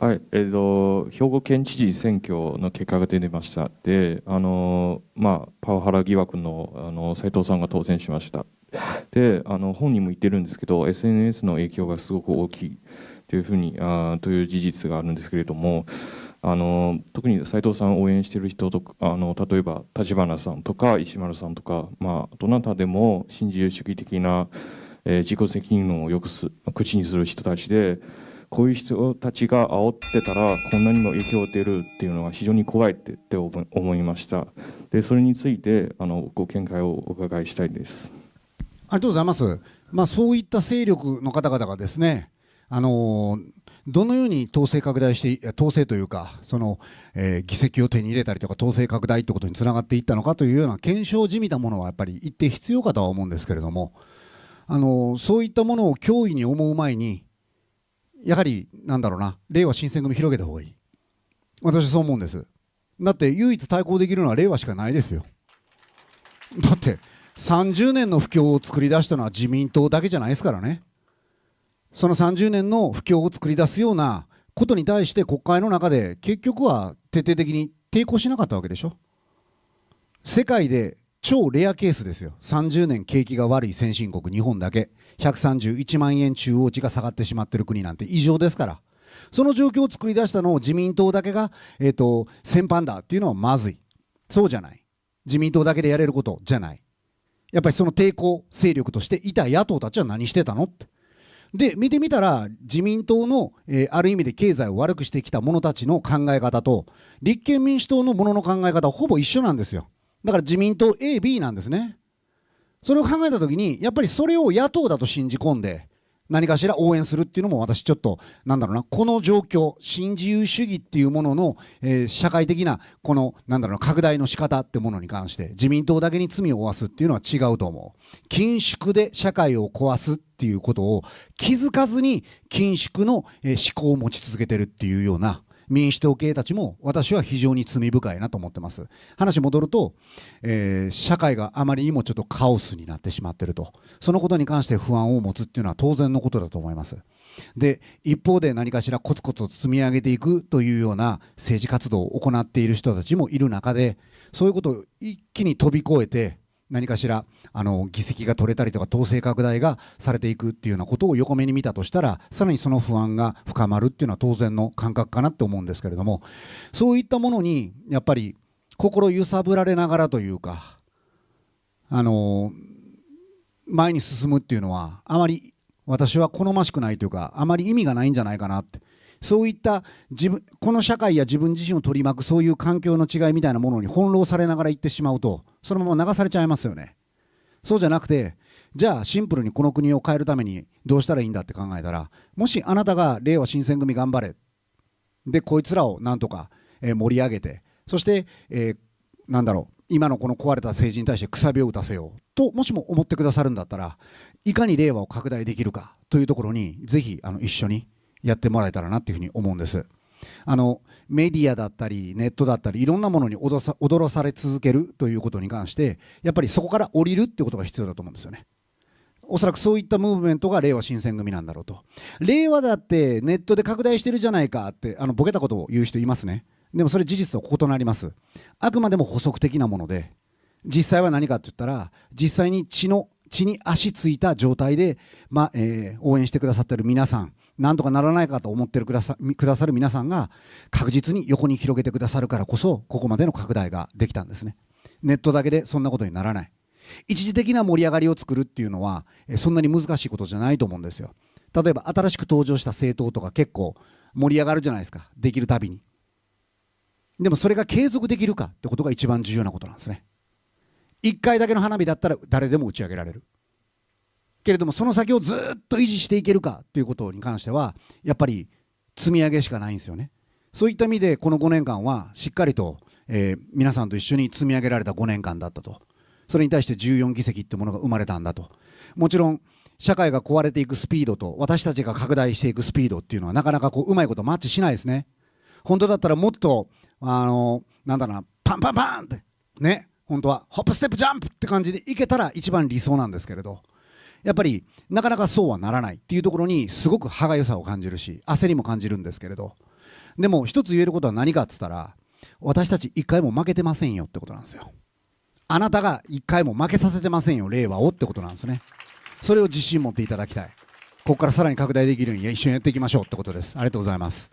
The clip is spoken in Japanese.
はい、えっ、ー、と、兵庫県知事選挙の結果が出てました。で、あの、まあ、パワハラ疑惑の、あの、斉藤さんが当選しました。で、あの、本人も言ってるんですけど、SNS の影響がすごく大きい。というふうに、あという事実があるんですけれども。あの特に斉藤さんを応援している人とあの例えば立花さんとか石丸さんとか、まあ、どなたでも新自由主義的な、えー、自己責任論をよくす口にする人たちでこういう人たちが煽ってたらこんなにも影響出るっていうのは非常に怖いってって思いましたでそれについてあのご見解をお伺いしたいですありがとうございます、まあ、そういった勢力の方々がですねあのどのように統制拡大して統制というかその、えー、議席を手に入れたりとか統制拡大ってことにつながっていったのかというような検証じみなものはやっぱり一定必要かとは思うんですけれどもあのそういったものを脅威に思う前にやはりなんだろうな、令和新選組広げた方がいい。私はそう思うんです。だって唯一対抗できるのは令和しかないですよ。だって30年の不況を作り出したのは自民党だけじゃないですからね。その30年の不況を作り出すようなことに対して国会の中で結局は徹底的に抵抗しなかったわけでしょ。世界で超レアケースですよ30年景気が悪い先進国日本だけ131万円中央値が下がってしまってる国なんて異常ですからその状況を作り出したのを自民党だけが、えーと、先般だっていうのはまずいそうじゃない自民党だけでやれることじゃないやっぱりその抵抗勢力としていた野党たちは何してたのってで見てみたら自民党の、えー、ある意味で経済を悪くしてきた者たちの考え方と立憲民主党のものの考え方ほぼ一緒なんですよ。だから自民党 A、B なんですね。それを考えたときに、やっぱりそれを野党だと信じ込んで、何かしら応援するっていうのも私ちょっと、なんだろうな、この状況、新自由主義っていうものの、えー、社会的な、この、なんだろうな、拡大の仕方ってものに関して、自民党だけに罪を負わすっていうのは違うと思う。緊縮で社会を壊すっていうことを気づかずに、緊縮の、えー、思考を持ち続けてるっていうような、民主党系たちも私は非常に罪深いなと思ってます話戻ると、えー、社会があまりにもちょっとカオスになってしまってるとそのことに関して不安を持つっていうのは当然のことだと思いますで一方で何かしらコツコツ積み上げていくというような政治活動を行っている人たちもいる中でそういうことを一気に飛び越えて何かしらあの議席が取れたりとか党勢拡大がされていくっていうようなことを横目に見たとしたらさらにその不安が深まるっていうのは当然の感覚かなって思うんですけれどもそういったものにやっぱり心揺さぶられながらというかあの前に進むっていうのはあまり私は好ましくないというかあまり意味がないんじゃないかなってそういった自分この社会や自分自身を取り巻くそういう環境の違いみたいなものに翻弄されながら行ってしまうとそのまま流されちゃいますよねそうじゃなくてじゃあシンプルにこの国を変えるためにどうしたらいいんだって考えたらもしあなたが令和新選組頑張れでこいつらをなんとか、え盛り上げてそして、えー、なんだろう今のこの壊れた政治に対してくさびを打たせようともしも思ってくださるんだったらいかに令和を拡大できるかというところにぜひあの一緒にやってもらえたらなっていうふうに思うんです。あのメディアだったりネットだったりいろんなものに驚さされ続けるということに関してやっぱりそこから降りるっていうことが必要だと思うんですよね。おそらくそういったムーブメントが令和新選組なんだろうと。令和だってネットで拡大してるじゃないかってあのボケたことを言う人いますね。でもそれ事実と異なります。あくまでも補足的なもので実際は何かって言ったら実際に血の血に足ついた状態で、まえー、応援してくださってる皆さんなんとかならないかと思ってるくださくださる皆さんが確実に横に広げてくださるからこそここまでの拡大ができたんですねネットだけでそんなことにならない一時的な盛り上がりを作るっていうのはそんなに難しいことじゃないと思うんですよ例えば新しく登場した政党とか結構盛り上がるじゃないですかできるたびにでもそれが継続できるかってことが一番重要なことなんですね1回だけの花火だったら誰でも打ち上げられるけれどもその先をずっと維持していけるかということに関してはやっぱり積み上げしかないんですよね。そういった意味でこの5年間はしっかりと、えー、皆さんと一緒に積み上げられた5年間だったとそれに対して14議席ってものが生まれたんだともちろん社会が壊れていくスピードと私たちが拡大していくスピードっていうのはなかなかこううまいことマッチしないですね本当だったらもっとあのなんだろうなパンパンパンってね本当はホップステップジャンプって感じでいけたら一番理想なんですけれどやっぱりなかなかそうはならないっていうところにすごく歯がゆさを感じるし焦りも感じるんですけれどでも一つ言えることは何かっつったら私たち一回も負けてませんよってことなんですよあなたが一回も負けさせてませんよ令和をってことなんですねそれを自信持っていただきたいここからさらに拡大できるように一緒にやっていきましょうってことですありがとうございます